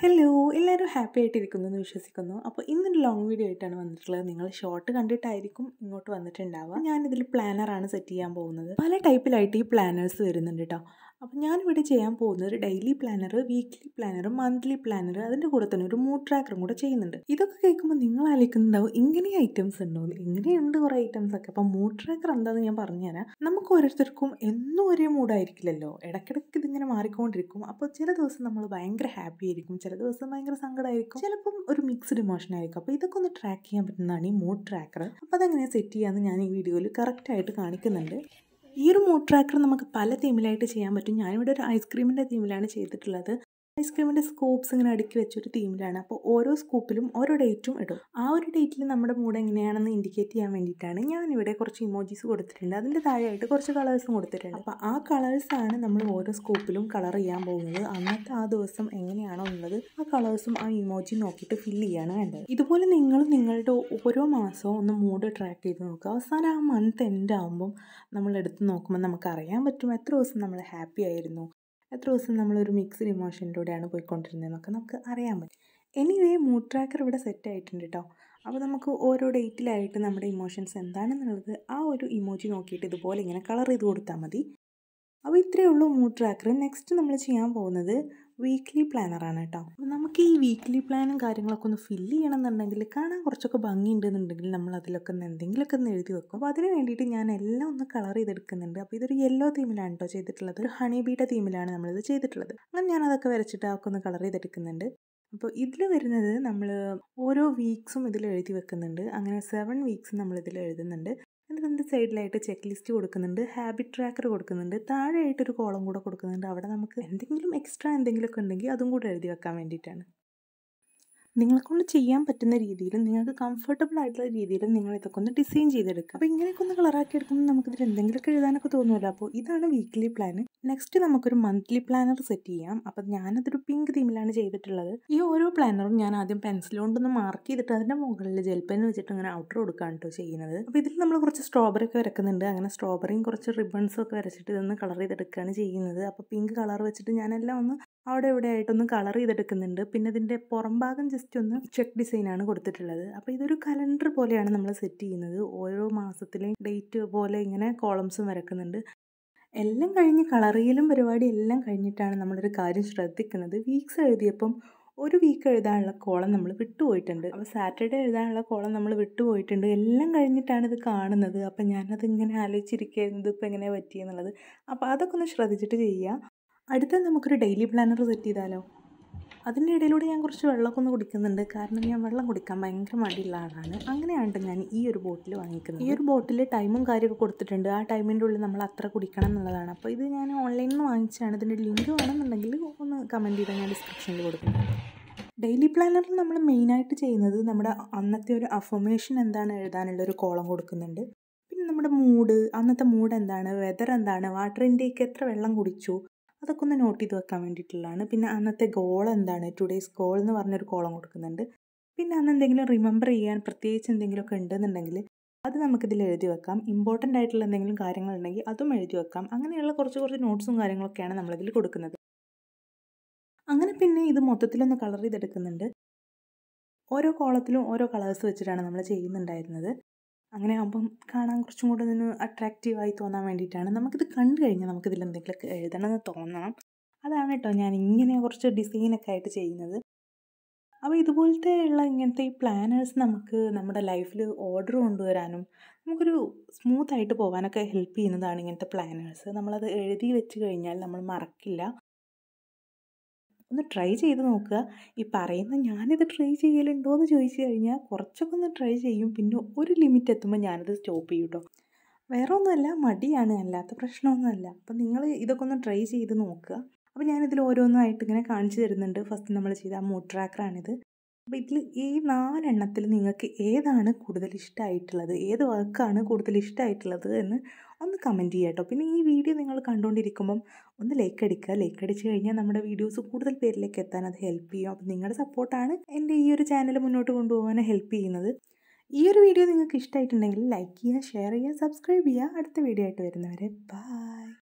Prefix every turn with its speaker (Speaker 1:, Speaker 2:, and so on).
Speaker 1: hello എല്ലാവരും happy ആയിട്ടിരിക്കുന്നു എന്ന് വിശ്വസിക്കുന്നു അപ്പോൾ ഇന്നൊരു ലോങ് വീഡിയോ ആയിട്ടാണ് വന്നിട്ടുള്ളത് നിങ്ങൾ ഷോർട്ട് കണ്ടിട്ടായിരിക്കും ഇങ്ങോട്ട് വന്നിട്ടുണ്ടാവുക ഞാൻ പ്ലാനറാണ് സെറ്റ് ചെയ്യാൻ പോകുന്നത് പല ടൈപ്പിലായിട്ട് ഈ പ്ലാനേഴ്സ് വരുന്നുണ്ട് കേട്ടോ അപ്പം ഞാനിവിടെ ചെയ്യാൻ പോകുന്നത് ഒരു daily planner weekly planner monthly planner അതിൻ്റെ കൂടെ തന്നെ ഒരു മൂഡ് ട്രാക്കറും കൂടെ ചെയ്യുന്നുണ്ട് ഇതൊക്കെ കേൾക്കുമ്പോൾ നിങ്ങൾ ആലോചിക്കുന്നുണ്ടാവും ഇങ്ങനെ ഐറ്റംസ് ഉണ്ടോ ഇങ്ങനെയുണ്ട് കുറേ ഐറ്റംസ് ഒക്കെ അപ്പം മൂഡ് ട്രാക്കർ എന്താണെന്ന് ഞാൻ പറഞ്ഞു തരാം നമുക്ക് ഓരോരുത്തർക്കും എന്നും ഒരേ മൂഡായിരിക്കില്ലല്ലോ ഇടയ്ക്കിടയ്ക്ക് ഇതിങ്ങനെ മാറിക്കൊണ്ടിരിക്കും അപ്പോൾ ചില ദിവസം നമ്മൾ ഭയങ്കര ഹാപ്പി ആയിരിക്കും ചില ദിവസം ഭയങ്കര സങ്കടമായിരിക്കും ചിലപ്പം ഒരു മിക്സ്ഡ് ഇമോഷൻ ആയിരിക്കും അപ്പോൾ ഇതൊക്കെ ഒന്ന് ട്രാക്ക് ചെയ്യാൻ പറ്റുന്നതാണ് ഈ മൂഡ് ട്രാക്കർ അപ്പോൾ അതെങ്ങനെ സെറ്റ് ചെയ്യാമെന്ന് ഞാൻ ഈ വീഡിയോയിൽ കറക്റ്റായിട്ട് കാണിക്കുന്നുണ്ട് ഈ ഒരു മൂഡ് നമുക്ക് പല തീമിലായിട്ട് ചെയ്യാൻ പറ്റും ഞാനിവിടെ ഒരു ഐസ്ക്രീമിൻ്റെ തീമിലാണ് ചെയ്തിട്ടുള്ളത് ഐസ്ക്രീമിൻ്റെ സ്കൂപ്സ് ഇങ്ങനെ അടുക്കി വെച്ചൊരു തീമിലാണ് അപ്പോൾ ഓരോ സ്കൂപ്പിലും ഓരോ ഡേറ്റും ഇടും ആ ഒരു ഡേറ്റിൽ നമ്മുടെ മൂഡ് എങ്ങനെയാണെന്ന് ഇൻഡിക്കേറ്റ് ചെയ്യാൻ വേണ്ടിയിട്ടാണ് ഞാനിവിടെ കുറച്ച് ഇമോജീസ് കൊടുത്തിട്ടുണ്ട് അതിൻ്റെ താഴെയായിട്ട് കുറച്ച് കളേഴ്സും കൊടുത്തിട്ടുണ്ട് അപ്പോൾ ആ കളേഴ്സാണ് നമ്മൾ ഓരോ സ്കൂപ്പിലും കളർ ചെയ്യാൻ പോകുന്നത് അന്നത്തെ ആ ദിവസം എങ്ങനെയാണോ ഉള്ളത് ആ കളേഴ്സും ആ ഇമോജി നോക്കിയിട്ട് ഫില്ല് ചെയ്യാണ് വേണ്ടത് ഇതുപോലെ നിങ്ങൾ നിങ്ങളുടെ ഓരോ മാസവും ഒന്ന് മൂഡ് ട്രാക്ക് ചെയ്ത് നോക്കുക അവസാനം ആ മന്ത് എൻഡ് ആകുമ്പം നമ്മൾ എടുത്ത് നോക്കുമ്പോൾ നമുക്കറിയാൻ പറ്റും എത്ര ദിവസം നമ്മൾ ഹാപ്പി ആയിരുന്നു എത്ര ദിവസം നമ്മളൊരു മിക്സ്ഡ് ഇമോഷനിലൂടെയാണ് പോയിക്കൊണ്ടിരുന്നതെന്നൊക്കെ നമുക്ക് അറിയാൻ പറ്റും എനിവേ മൂഡ് ട്രാക്കർ ഇവിടെ സെറ്റ് ആയിട്ടുണ്ട് കേട്ടോ അപ്പോൾ നമുക്ക് ഓരോ ഡേറ്റിലായിട്ട് നമ്മുടെ ഇമോഷൻസ് എന്താണെന്നുള്ളത് ആ ഒരു ഇമോജി നോക്കിയിട്ട് ഇതുപോലെ ഇങ്ങനെ കളർ ചെയ്ത് കൊടുത്താൽ മതി അപ്പോൾ ഇത്രയേ ഉള്ളൂ മൂഡ് ട്രാക്കർ നെക്സ്റ്റ് നമ്മൾ ചെയ്യാൻ പോകുന്നത് വീക്ക്ലി പ്ലാനറാണ് കേട്ടോ അപ്പോൾ നമുക്ക് ഈ വീക്ക്ലി പ്ലാനും കാര്യങ്ങളൊക്കെ ഒന്ന് ഫില്ല് ചെയ്യണമെന്നുണ്ടെങ്കിൽ കാണാൻ കുറച്ചൊക്കെ ഭംഗിയുണ്ടെന്നുണ്ടെങ്കിൽ നമ്മൾ അതിലൊക്കെ ഒന്ന് എന്തെങ്കിലുമൊക്കെ ഒന്ന് എഴുതി വെക്കും അപ്പോൾ അതിന് വേണ്ടിയിട്ട് ഞാൻ എല്ലാം ഒന്ന് കളർ ചെയ്തെടുക്കുന്നുണ്ട് അപ്പോൾ ഇതൊരു യെല്ലോ തീമിലാണ് കേട്ടോ ചെയ്തിട്ടുള്ളത് ഒരു ഹണി ബീയുടെ തീമിലാണ് നമ്മളിത് ചെയ്തിട്ടുള്ളത് അങ്ങനെ ഞാൻ അതൊക്കെ വരച്ചിട്ട് അതൊക്കെ ഒന്ന് കളർ ചെയ്തെടുക്കുന്നുണ്ട് അപ്പോൾ ഇതിൽ വരുന്നത് നമ്മൾ ഓരോ വീക്സും ഇതിൽ എഴുതി വെക്കുന്നുണ്ട് അങ്ങനെ സെവൻ വീക്സും നമ്മൾ ഇതിൽ എഴുതുന്നുണ്ട് അതിൻ്റെ സൈഡിലായിട്ട് ചെക്ക് ലിസ്റ്റ് കൊടുക്കുന്നുണ്ട് ഹാബിറ്റ് ട്രാക്കർ കൊടുക്കുന്നുണ്ട് താഴെയായിട്ടൊരു കോളം കൂടെ കൊടുക്കുന്നുണ്ട് അവിടെ നമുക്ക് എന്തെങ്കിലും എക്സ്ട്രാ എന്തെങ്കിലുമൊക്കെ ഉണ്ടെങ്കിൽ അതും കൂടെ എഴുതി വെക്കാൻ വേണ്ടിയിട്ടാണ് നിങ്ങളെക്കൊണ്ട് ചെയ്യാൻ പറ്റുന്ന രീതിയിൽ നിങ്ങൾക്ക് കംഫർട്ടബിൾ ആയിട്ടുള്ള രീതിയിൽ നിങ്ങൾ ഇതൊക്കെ ഒന്ന് ഡിസൈൻ ചെയ്തെടുക്കുക അപ്പോൾ ഇങ്ങനെയൊക്കെ ഒന്ന് കളറാക്കി എടുക്കുമ്പോൾ നമുക്കിതിൽ എന്തെങ്കിലുമൊക്കെ എഴുതാനൊക്കെ തോന്നുമല്ലോ അപ്പോൾ ഇതാണ് വീക്ക്ലി പ്ലാൻ നെക്സ്റ്റ് നമുക്കൊരു മന്ത്ലി പ്ലാനർ സെറ്റ് ചെയ്യാം അപ്പോൾ ഞാനതൊരു പിങ്ക് തീമിലാണ് ചെയ്തിട്ടുള്ളത് ഈ ഓരോ പ്ലാനറും ഞാൻ ആദ്യം പെൻസിൽ കൊണ്ടൊന്ന് മാർക്ക് ചെയ്തിട്ട് അതിൻ്റെ മുകളിൽ ജെൽപ്പൻ വെച്ചിട്ട് ഇങ്ങനെ ഔട്ടർ കൊടുക്കുകയാണ് കേട്ടോ ചെയ്യുന്നത് അപ്പോൾ ഇതിൽ നമ്മൾ കുറച്ച് സ്ട്രോബറി ഒക്കെ വരക്കുന്നുണ്ട് അങ്ങനെ സ്ട്രോബറിയും കുറച്ച് റിബൺസും ഒക്കെ വരച്ചിട്ട് ഇതൊന്ന് കളർ ചെയ്തെടുക്കുകയാണ് ചെയ്യുന്നത് അപ്പോൾ പിങ്ക് കളർ വെച്ചിട്ട് ഞാനെല്ലാം ഒന്ന് അവിടെ ഇവിടെ ആയിട്ടൊന്ന് കളർ ചെയ്തെടുക്കുന്നുണ്ട് പിന്നെ ഇതിൻ്റെ പുറം ഭാഗം ജസ്റ്റ് ഒന്ന് ചെക്ക് ഡിസൈനാണ് കൊടുത്തിട്ടുള്ളത് അപ്പോൾ ഇതൊരു കലണ്ടർ പോലെയാണ് നമ്മൾ സെറ്റ് ചെയ്യുന്നത് ഓരോ മാസത്തിലെയും ഡേറ്റ് പോലെ ഇങ്ങനെ കോളംസും വരക്കുന്നുണ്ട് എല്ലാം കഴിഞ്ഞ് കളറിയലും പരിപാടി എല്ലാം കഴിഞ്ഞിട്ടാണ് നമ്മളൊരു കാര്യം ശ്രദ്ധിക്കുന്നത് വീക്സ് എഴുതിയപ്പം ഒരു വീക്ക് എഴുതാനുള്ള കോളം നമ്മൾ വിട്ടുപോയിട്ടുണ്ട് അപ്പോൾ സാറ്റർഡേ എഴുതാനുള്ള കോളം നമ്മൾ വിട്ടുപോയിട്ടുണ്ട് എല്ലാം കഴിഞ്ഞിട്ടാണ് ഇത് കാണുന്നത് അപ്പോൾ ഞാനത് ഇങ്ങനെ ആലോചിച്ചിരിക്കുന്നത് ഇപ്പം എങ്ങനെ പറ്റിയെന്നുള്ളത് അപ്പോൾ അതൊക്കെ ഒന്ന് ശ്രദ്ധിച്ചിട്ട് ചെയ്യുക അടുത്ത നമുക്കൊരു ഡെയിലി പ്ലാനർ സെറ്റ് ചെയ്താലോ അതിൻ്റെ ഇടയിലൂടെ ഞാൻ കുറച്ച് വെള്ളമൊക്കെ ഒന്ന് കുടിക്കുന്നുണ്ട് കാരണം ഞാൻ വെള്ളം കുടിക്കാൻ ഭയങ്കര മടിയുള്ള ആളാണ് അങ്ങനെയാണ് ഞാൻ ഈ ഒരു ബോട്ടിൽ വാങ്ങിക്കുന്നത് ഈ ഒരു ബോട്ടിൽ ടൈമും കാര്യമൊക്കെ കൊടുത്തിട്ടുണ്ട് ആ ടൈമിൻ്റെ ഉള്ളിൽ നമ്മൾ അത്ര കുടിക്കണം എന്നുള്ളതാണ് അപ്പോൾ ഇത് ഞാൻ ഓൺലൈനിൽ നിന്ന് വാങ്ങിച്ചാണ് ഇതിൻ്റെ ലിങ്ക് വേണമെന്നുണ്ടെങ്കിൽ ഒന്ന് കമൻറ്റ് ചെയ്താൽ ഞാൻ ഡിസ്ക്രിപ്ഷനിൽ കൊടുക്കും ഡെയിലി പ്ലാനറിൽ നമ്മൾ മെയിനായിട്ട് ചെയ്യുന്നത് നമ്മുടെ അന്നത്തെ ഒരു അഫർമേഷൻ എന്താണ് എഴുതാനുള്ള ഒരു കോളം കൊടുക്കുന്നുണ്ട് പിന്നെ നമ്മുടെ മൂഡ് അന്നത്തെ മൂഡ് എന്താണ് വെതർ എന്താണ് വാട്ടർ ഇൻടേക്ക് എത്ര വെള്ളം കുടിച്ചു അതൊക്കെ ഒന്ന് നോട്ട് ചെയ്ത് വെക്കാൻ വേണ്ടിയിട്ടുള്ളതാണ് പിന്നെ അന്നത്തെ ഗോൾ എന്താണ് ടുഡേയ്സ് ഗോൾ എന്ന് പറഞ്ഞൊരു കോളം കൊടുക്കുന്നുണ്ട് പിന്നെ അന്ന് എന്തെങ്കിലും റിമെമ്പർ ചെയ്യാൻ പ്രത്യേകിച്ച് എന്തെങ്കിലുമൊക്കെ ഉണ്ടെന്നുണ്ടെങ്കിൽ അത് നമുക്കിതിൽ എഴുതി വെക്കാം ഇമ്പോർട്ടൻ്റ് ആയിട്ടുള്ള എന്തെങ്കിലും കാര്യങ്ങളുണ്ടെങ്കിൽ അതും എഴുതി വെക്കാം അങ്ങനെയുള്ള കുറച്ച് കുറച്ച് നോട്ട്സും കാര്യങ്ങളൊക്കെയാണ് നമ്മളിതിൽ കൊടുക്കുന്നത് അങ്ങനെ പിന്നെ ഇത് മൊത്തത്തിലൊന്ന് കളർ ചെയ്തെടുക്കുന്നുണ്ട് ഓരോ കോളത്തിലും ഓരോ കളേഴ്സ് വെച്ചിട്ടാണ് നമ്മൾ ചെയ്യുന്നുണ്ടായിരുന്നത് അങ്ങനെ ആകുമ്പം കാണാൻ കുറച്ചും കൂടെ ഇതിന് അട്രാക്റ്റീവായി തോന്നാൻ വേണ്ടിയിട്ടാണ് നമുക്കിത് കണ്ടു കഴിഞ്ഞാൽ നമുക്കിതിൽ എന്തെങ്കിലുമൊക്കെ എഴുതണമെന്ന് തോന്നണം അതാണ് കേട്ടോ ഞാൻ ഇങ്ങനെ കുറച്ച് ഡിസൈനൊക്കെ ആയിട്ട് ചെയ്യുന്നത് അപ്പോൾ ഇതുപോലത്തെ ഉള്ള ഇങ്ങനത്തെ ഈ പ്ലാനേഴ്സ് നമുക്ക് നമ്മുടെ ലൈഫിൽ ഓർഡർ കൊണ്ടുവരാനും നമുക്കൊരു സ്മൂത്തായിട്ട് പോകാനൊക്കെ ഹെൽപ്പ് ചെയ്യുന്നതാണ് ഇങ്ങനത്തെ പ്ലാനേഴ്സ് നമ്മളത് എഴുതി വെച്ച് കഴിഞ്ഞാൽ നമ്മൾ മറക്കില്ല ഒന്ന് ട്രൈ ചെയ്ത് നോക്കുക ഈ പറയുന്ന ഞാനിത് ട്രൈ ചെയ്യലുണ്ടോ എന്ന് ചോദിച്ചു കഴിഞ്ഞാൽ കുറച്ചൊക്കെ ഒന്ന് ട്രൈ ചെയ്യും പിന്നെ ഒരു ലിമിറ്റ് എത്തുമ്പോൾ ഞാനത് സ്റ്റോപ്പ് ചെയ്യും കേട്ടോ വേറെ ഒന്നുമല്ല മടിയാണ് അല്ലാത്ത പ്രശ്നമൊന്നുമല്ല അപ്പം നിങ്ങൾ ഇതൊക്കെ ഒന്ന് ട്രൈ ചെയ്ത് നോക്കുക അപ്പോൾ ഞാനിതിൽ ഓരോന്നായിട്ട് ഇങ്ങനെ കാണിച്ചു തരുന്നുണ്ട് ഫസ്റ്റ് നമ്മൾ ചെയ്ത മോ ട്രാക്കറാണിത് അപ്പോൾ ഇതിൽ ഈ നാലെണ്ണത്തിൽ നിങ്ങൾക്ക് ഏതാണ് കൂടുതൽ ഇഷ്ടമായിട്ടുള്ളത് ഏത് വർക്കാണ് കൂടുതൽ ഇഷ്ടമായിട്ടുള്ളത് എന്ന് ഒന്ന് കമൻറ്റ് ചെയ്യുക കേട്ടോ പിന്നെ ഈ വീഡിയോ നിങ്ങൾ കണ്ടുകൊണ്ടിരിക്കുമ്പം ഒന്ന് ലൈക്ക് അടിക്കുക ലൈക്ക് അടിച്ച് കഴിഞ്ഞാൽ നമ്മുടെ വീഡിയോസ് കൂടുതൽ പേരിലേക്ക് എത്താൻ അത് ഹെൽപ്പ് ചെയ്യും അപ്പോൾ നിങ്ങളുടെ സപ്പോർട്ടാണ് എൻ്റെ ഈ ഒരു ചാനൽ മുന്നോട്ട് കൊണ്ടുപോകാൻ ഹെൽപ്പ് ചെയ്യുന്നത് ഈ ഒരു വീഡിയോ നിങ്ങൾക്ക് ഇഷ്ടമായിട്ടുണ്ടെങ്കിൽ ലൈക്ക് ചെയ്യുക ഷെയർ ചെയ്യുക സബ്സ്ക്രൈബ് ചെയ്യുക അടുത്ത വീഡിയോ ആയിട്ട് വരുന്നവരെ ബൈ